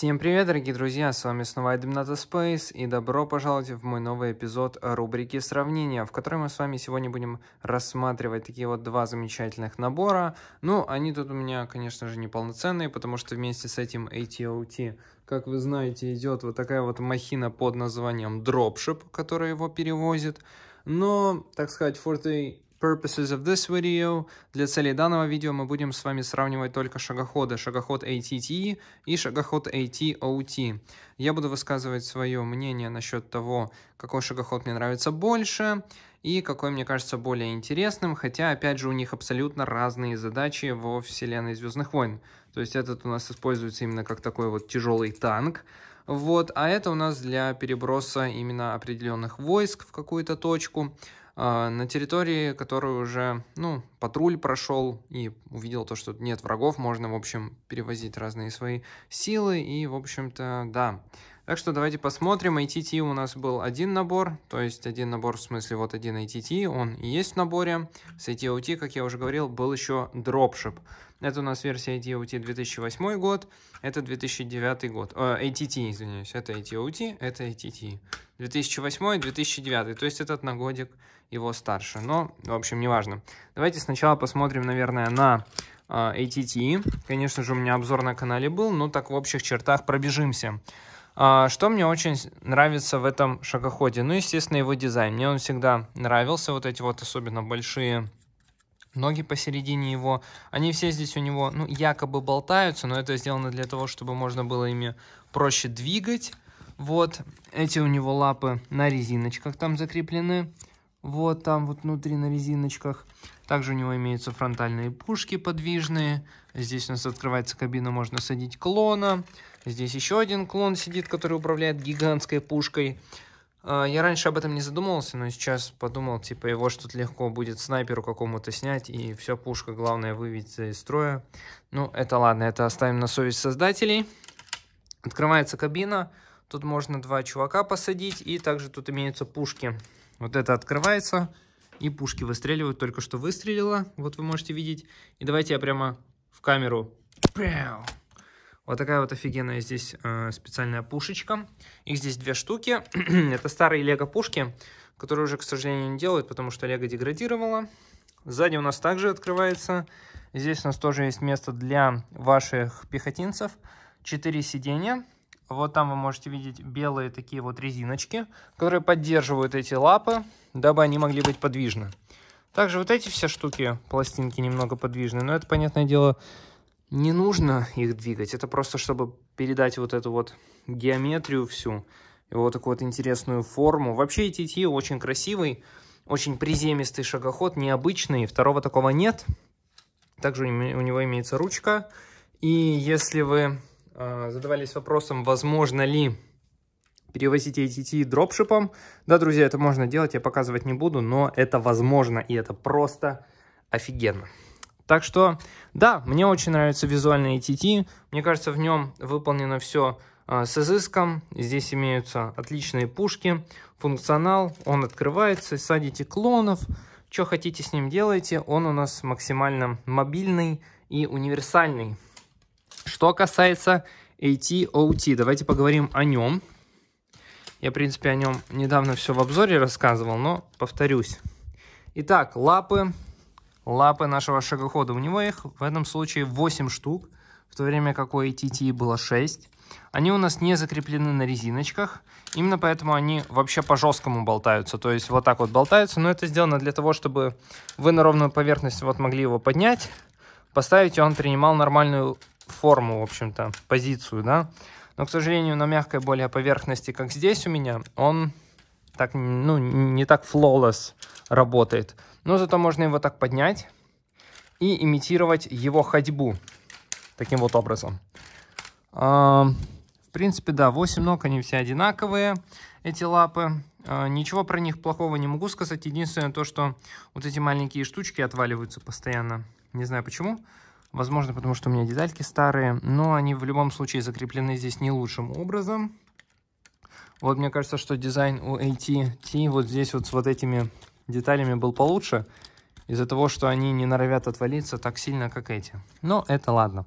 Всем привет, дорогие друзья, с вами снова Эдмината Space и добро пожаловать в мой новый эпизод рубрики сравнения, в которой мы с вами сегодня будем рассматривать такие вот два замечательных набора. Ну, они тут у меня, конечно же, неполноценные, потому что вместе с этим ATOT, как вы знаете, идет вот такая вот махина под названием Dropship, которая его перевозит. Но, так сказать, Forte purposes of this video, для целей данного видео мы будем с вами сравнивать только шагоходы, шагоход ATT и шагоход ATOT. Я буду высказывать свое мнение насчет того, какой шагоход мне нравится больше и какой мне кажется более интересным, хотя, опять же, у них абсолютно разные задачи во вселенной Звездных войн. То есть этот у нас используется именно как такой вот тяжелый танк, вот, а это у нас для переброса именно определенных войск в какую-то точку. А, на территории, которую уже, ну, патруль прошел и увидел то, что нет врагов, можно, в общем, перевозить разные свои силы и, в общем-то, да, так что давайте посмотрим. ITT у нас был один набор, то есть один набор в смысле вот один ITT, он и есть в наборе. С ITOT, как я уже говорил, был еще дропшип. Это у нас версия ITOT 2008 год, это 2009 год. Э, ITT, извиняюсь, это ITOT, это ITT. 2008-2009, то есть этот на годик его старше. Но, в общем, неважно. Давайте сначала посмотрим, наверное, на э, ATT. Конечно же, у меня обзор на канале был, но так в общих чертах пробежимся. А, что мне очень нравится в этом шагоходе? Ну, естественно, его дизайн. Мне он всегда нравился, вот эти вот особенно большие ноги посередине его. Они все здесь у него, ну, якобы болтаются, но это сделано для того, чтобы можно было ими проще двигать. Вот, эти у него лапы на резиночках там закреплены. Вот там вот внутри на резиночках. Также у него имеются фронтальные пушки подвижные. Здесь у нас открывается кабина, можно садить клона. Здесь еще один клон сидит, который управляет гигантской пушкой. А, я раньше об этом не задумывался, но сейчас подумал, типа, его что-то легко будет снайперу какому-то снять, и все, пушка, главное, вывести из строя. Ну, это ладно, это оставим на совесть создателей. Открывается кабина, тут можно два чувака посадить, и также тут имеются пушки. Вот это открывается, и пушки выстреливают, только что выстрелила, вот вы можете видеть. И давайте я прямо в камеру... Пяу! Вот такая вот офигенная здесь э, специальная пушечка. Их здесь две штуки. Это старые лего-пушки, которые уже, к сожалению, не делают, потому что лего деградировала. Сзади у нас также открывается. Здесь у нас тоже есть место для ваших пехотинцев. Четыре сиденья. Вот там вы можете видеть белые такие вот резиночки, которые поддерживают эти лапы, дабы они могли быть подвижны. Также вот эти все штуки, пластинки немного подвижные. но это, понятное дело, не нужно их двигать. Это просто, чтобы передать вот эту вот геометрию всю, и вот такую вот интересную форму. Вообще ETT очень красивый, очень приземистый шагоход, необычный. Второго такого нет. Также у него имеется ручка. И если вы э, задавались вопросом, возможно ли перевозить ATT дропшипом, да, друзья, это можно делать, я показывать не буду, но это возможно, и это просто офигенно. Так что, да, мне очень нравится визуальный ATT. Мне кажется, в нем выполнено все а, с изыском. Здесь имеются отличные пушки, функционал, он открывается, садите клонов, что хотите с ним делайте, он у нас максимально мобильный и универсальный. Что касается AT-OT, давайте поговорим о нем. Я, в принципе, о нем недавно все в обзоре рассказывал, но повторюсь. Итак, лапы лапы нашего шагохода. У него их в этом случае 8 штук, в то время как у ATT было 6. Они у нас не закреплены на резиночках, именно поэтому они вообще по-жесткому болтаются, то есть вот так вот болтаются, но это сделано для того, чтобы вы на ровную поверхность вот могли его поднять, поставить, и он принимал нормальную форму, в общем-то, позицию, да. Но, к сожалению, на мягкой более поверхности, как здесь у меня, он так, ну, не так flawless работает. Но зато можно его так поднять и имитировать его ходьбу таким вот образом. А, в принципе, да, 8 ног, они все одинаковые, эти лапы. А, ничего про них плохого не могу сказать. Единственное то, что вот эти маленькие штучки отваливаются постоянно. Не знаю почему. Возможно, потому что у меня детальки старые. Но они в любом случае закреплены здесь не лучшим образом. Вот мне кажется, что дизайн у AT-T вот здесь вот с вот этими деталями был получше, из-за того, что они не норовят отвалиться так сильно, как эти. Но это ладно.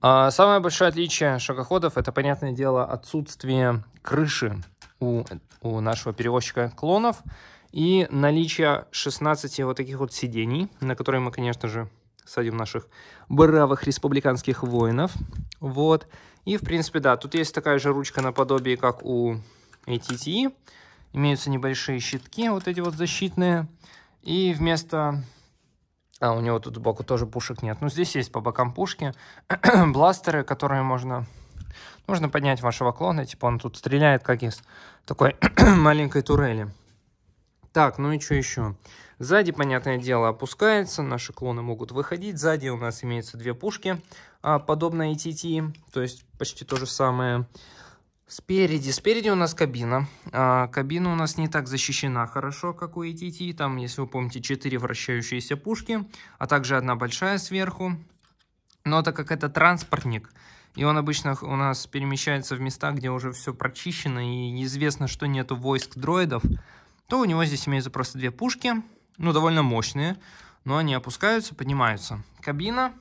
А, самое большое отличие шагоходов – это, понятное дело, отсутствие крыши у, у нашего перевозчика клонов и наличие 16 вот таких вот сидений, на которые мы, конечно же, садим наших бравых республиканских воинов. Вот. И, в принципе, да, тут есть такая же ручка наподобие, как у ATTE, имеются небольшие щитки, вот эти вот защитные. И вместо... А, у него тут сбоку тоже пушек нет. но здесь есть по бокам пушки. Бластеры, которые можно... можно поднять вашего клона, типа он тут стреляет, как из такой маленькой турели. Так, ну и что еще? Сзади, понятное дело, опускается, наши клоны могут выходить. Сзади у нас имеются две пушки, а, подобно ТТ то есть почти то же самое. Спереди, спереди у нас кабина. А, кабина у нас не так защищена хорошо, как у ATT. Там, если вы помните, 4 вращающиеся пушки, а также одна большая сверху. Но так как это транспортник, и он обычно у нас перемещается в места, где уже все прочищено и известно, что нету войск дроидов, то у него здесь имеются просто две пушки, ну, довольно мощные, но они опускаются, поднимаются. Кабина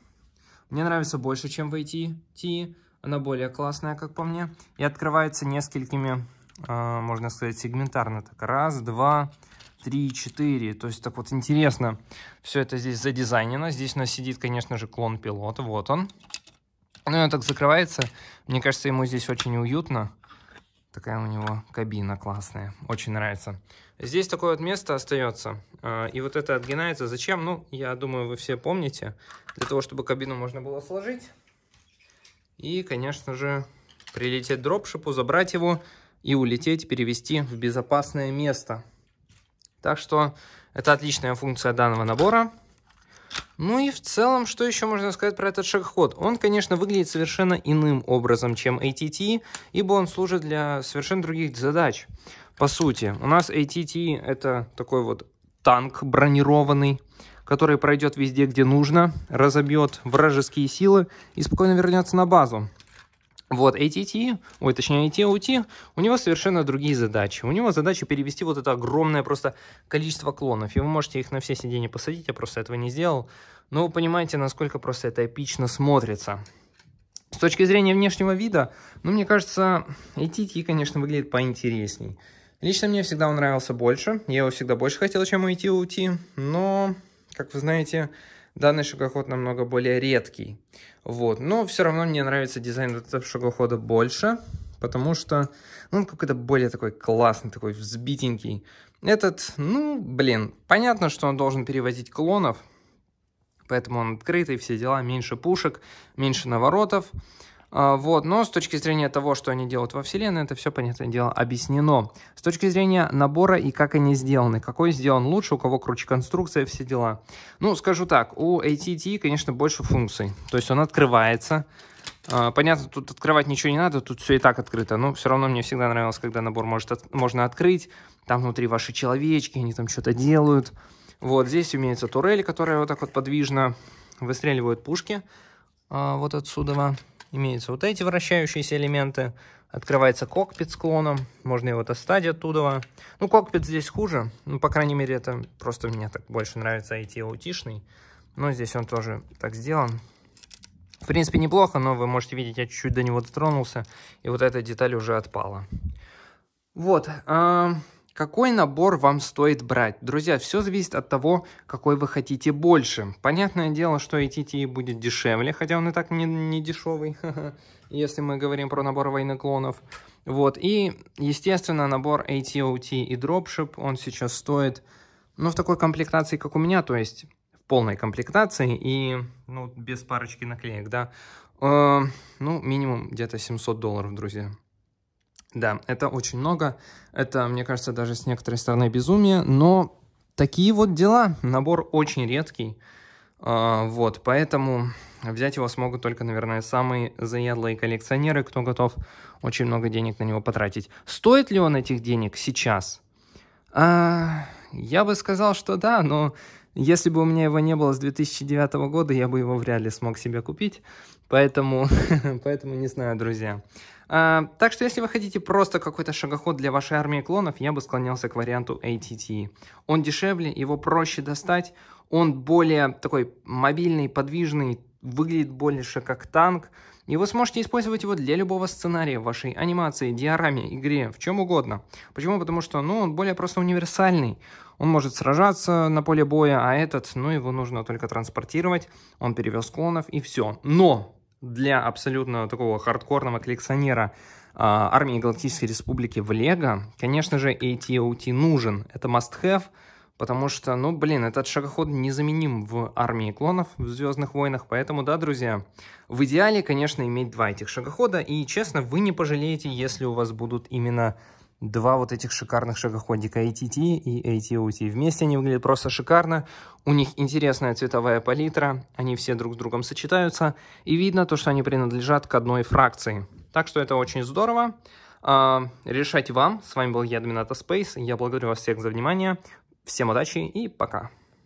мне нравится больше, чем в ATT. Она более классная, как по мне. И открывается несколькими, э, можно сказать, сегментарно. Так, раз, два, три, четыре. То есть так вот интересно все это здесь задизайнено. Здесь у нас сидит, конечно же, клон пилота. Вот он. Ну, он так закрывается. Мне кажется, ему здесь очень уютно. Такая у него кабина классная. Очень нравится. Здесь такое вот место остается. А, и вот это отгинается. Зачем? Ну, я думаю, вы все помните. Для того, чтобы кабину можно было сложить. И, конечно же, прилететь дропшипу, забрать его и улететь, перевести в безопасное место. Так что это отличная функция данного набора. Ну и в целом, что еще можно сказать про этот шаг Он, конечно, выглядит совершенно иным образом, чем ATT, ибо он служит для совершенно других задач. По сути, у нас ATT это такой вот танк бронированный, который пройдет везде, где нужно, разобьет вражеские силы и спокойно вернется на базу. Вот ATT, ой, точнее ATOT, а у него совершенно другие задачи. У него задача перевести вот это огромное просто количество клонов. И вы можете их на все сиденья посадить, я просто этого не сделал. Но вы понимаете, насколько просто это эпично смотрится. С точки зрения внешнего вида, ну, мне кажется, ATT, конечно, выглядит поинтересней. Лично мне всегда он нравился больше, я его всегда больше хотел, чем ATOT, но... Как вы знаете, данный шагоход намного более редкий. Вот. Но все равно мне нравится дизайн этого шагохода больше, потому что ну, он какой-то более такой классный, такой взбитенький. Этот, ну, блин, понятно, что он должен перевозить клонов, поэтому он открытый, все дела, меньше пушек, меньше наворотов. А, вот, но с точки зрения того, что они делают во Вселенной, это все, понятное дело, объяснено. С точки зрения набора и как они сделаны, какой сделан лучше, у кого круче конструкция, все дела. Ну, скажу так, у ATT, конечно, больше функций. То есть он открывается, а, Понятно, тут открывать ничего не надо, тут все и так открыто, но все равно мне всегда нравилось, когда набор может от, можно открыть, там внутри ваши человечки, они там что-то делают. Вот здесь имеется турель, которая вот так вот подвижно выстреливает пушки а, вот отсюда имеются вот эти вращающиеся элементы. Открывается кокпит с клоном, можно его достать оттуда. Ну, кокпит здесь хуже, ну, по крайней мере, это просто мне так больше нравится IT-аутишный. Но здесь он тоже так сделан. В принципе, неплохо, но вы можете видеть, я чуть-чуть до него дотронулся, и вот эта деталь уже отпала. Вот, а, какой набор вам стоит брать? Друзья, все зависит от того, какой вы хотите больше. Понятное дело, что ATT будет дешевле, хотя он и так не, не дешевый, если мы говорим про набор войны клонов. Вот, и, естественно, набор ATOT и дропшип, он сейчас стоит, ну, в такой комплектации, как у меня, то есть в полной комплектации и, ну, без парочки наклеек, да, э, ну, минимум где-то 700 долларов, друзья. Да, это очень много. Это, мне кажется, даже с некоторой стороны безумие, но такие вот дела. Набор очень редкий. А, вот, поэтому взять его смогут только, наверное, самые заядлые коллекционеры, кто готов очень много денег на него потратить. Стоит ли он этих денег сейчас? А, я бы сказал, что да, но если бы у меня его не было с 2009 года, я бы его вряд ли смог себе купить. Поэтому, поэтому не знаю, друзья. А, так что, если вы хотите просто какой-то шагоход для вашей армии клонов, я бы склонялся к варианту ATT. Он дешевле, его проще достать, он более такой мобильный, подвижный, выглядит больше как танк, и вы сможете использовать его для любого сценария вашей анимации, диораме, игре, в чем угодно. Почему? Потому что ну, он более просто универсальный. Он может сражаться на поле боя, а этот, ну, его нужно только транспортировать. Он перевез клонов и все. Но для абсолютно такого хардкорного коллекционера э, армии Галактической Республики в Лего, конечно же, AT-OT нужен. Это must-have, потому что, ну, блин, этот шагоход незаменим в армии клонов в «Звездных войнах», поэтому, да, друзья, в идеале, конечно, иметь два этих шагохода, и, честно, вы не пожалеете, если у вас будут именно два вот этих шикарных шагоходика ATT и ATOT. Вместе они выглядят просто шикарно, у них интересная цветовая палитра, они все друг с другом сочетаются, и видно то, что они принадлежат к одной фракции. Так что это очень здорово. А, решать вам. С вами был я, Домината Спейс. Я благодарю вас всех за внимание. Всем удачи и пока.